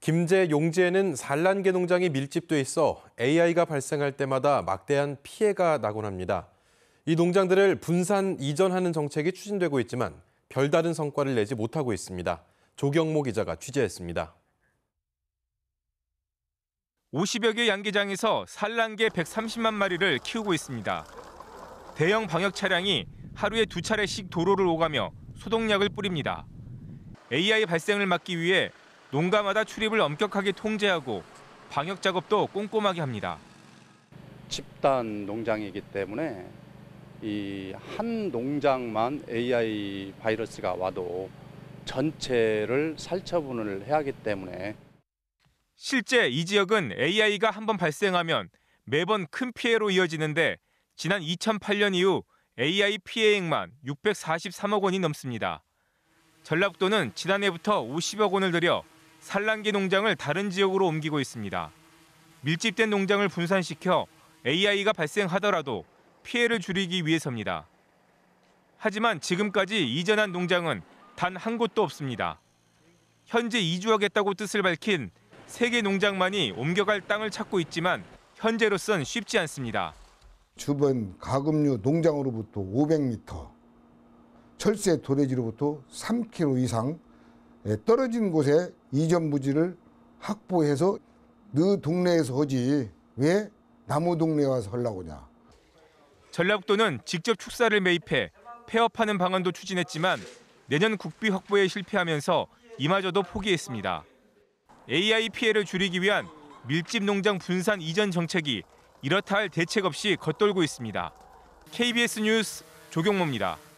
김제 용지에는 산란계 농장이 밀집돼 있어 AI가 발생할 때마다 막대한 피해가 나곤 합니다. 이 농장들을 분산 이전하는 정책이 추진되고 있지만 별다른 성과를 내지 못하고 있습니다. 조경모 기자가 취재했습니다. 50여 개 양계장에서 산란계 130만 마리를 키우고 있습니다. 대형 방역 차량이 하루에 두 차례씩 도로를 오가며 소독약을 뿌립니다. AI 발생을 막기 위해 농가마다 출입을 엄격하게 통제하고 방역 작업도 꼼꼼하게 합니다. 집단 농장이기 때문에 이 한 농장만 AI 바이러스가 와도 전체를 살처분을 해야 하기 때문에 실제 이 지역은 AI가 한번 발생하면 매번 큰 피해로 이어지는데 지난 2008년 이후 AI 피해액만 643억 원이 넘습니다. 전라북도는 지난해부터 50억 원을 들여 산란기 농장을 다른 지역으로 옮기고 있습니다. 밀집된 농장을 분산시켜 AI가 발생하더라도 피해를 줄이기 위해서입니다. 하지만 지금까지 이전한 농장은 단 한 곳도 없습니다. 현재 이주하겠다고 뜻을 밝힌 세개 농장만이 옮겨갈 땅을 찾고 있지만 현재로선 쉽지 않습니다. 주변 가금류 농장으로부터 500m, 철새 도래지로부터 3km 이상 예, 떨어진 곳에 이전 부지를 확보해서 너 동네에서 하지 왜 나무 동네 와서 하려고 냐 전라북도는 직접 축사를 매입해 폐업하는 방안도 추진했지만 내년 국비 확보에 실패하면서 이마저도 포기했습니다. AI 피해를 줄이기 위한 밀집 농장 분산 이전 정책이 이렇다 할 대책 없이 겉돌고 있습니다. KBS 뉴스 조경모입니다.